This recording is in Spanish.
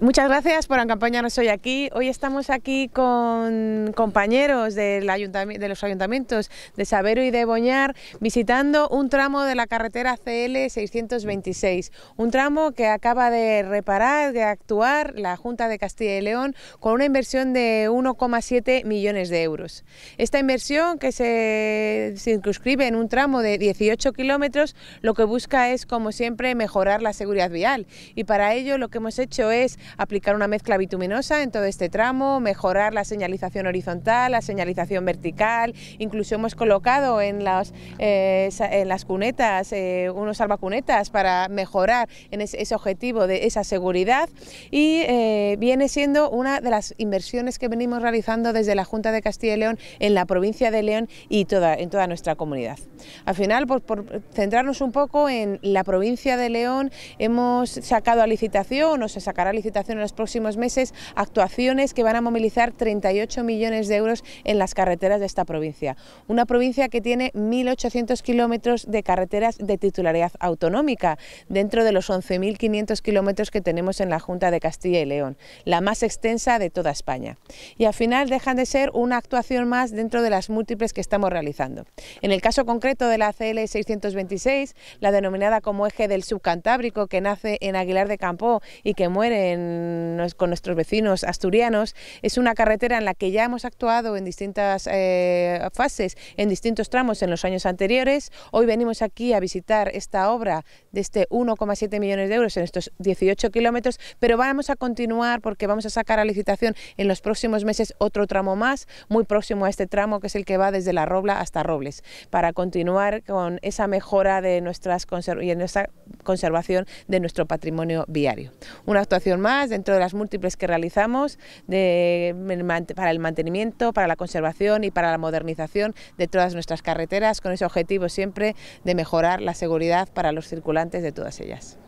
Muchas gracias por acompañarnos hoy aquí. Hoy estamos aquí con compañeros del de los ayuntamientos de Sabero y de Boñar visitando un tramo de la carretera CL 626, un tramo que acaba de reparar, de actuar la Junta de Castilla y León con una inversión de 1,7 millones de euros. Esta inversión que se circunscribe en un tramo de 18 kilómetros lo que busca es, como siempre, mejorar la seguridad vial y para ello lo que hemos hecho es aplicar una mezcla bituminosa en todo este tramo, mejorar la señalización horizontal, la señalización vertical, incluso hemos colocado en las, eh, en las cunetas eh, unos salvacunetas para mejorar en ese, objetivo de esa seguridad y eh, viene siendo una de las inversiones que venimos realizando desde la Junta de Castilla y León en la provincia de León y toda, en toda nuestra comunidad. Al final, por, centrarnos un poco en la provincia de León, hemos sacado a licitación o se sacará a licitación en los próximos meses actuaciones que van a movilizar 38 millones de euros en las carreteras de esta provincia. Una provincia que tiene 1.800 kilómetros de carreteras de titularidad autonómica, dentro de los 11.500 kilómetros que tenemos en la Junta de Castilla y León, la más extensa de toda España. Y al final dejan de ser una actuación más dentro de las múltiples que estamos realizando. En el caso concreto de la CL 626, la denominada como eje del subcantábrico que nace en Aguilar de campo y que muere en con nuestros vecinos asturianos. Es una carretera en la que ya hemos actuado en distintas eh, fases, en distintos tramos en los años anteriores. Hoy venimos aquí a visitar esta obra de este 1,7 millones de euros en estos 18 kilómetros, pero vamos a continuar porque vamos a sacar a licitación en los próximos meses otro tramo más, muy próximo a este tramo que es el que va desde La Robla hasta Robles, para continuar con esa mejora de nuestras y conservación de nuestro patrimonio viario. Una actuación más dentro de las múltiples que realizamos para el mantenimiento, para la conservación y para la modernización de todas nuestras carreteras, con ese objetivo siempre de mejorar la seguridad para los circulantes de todas ellas.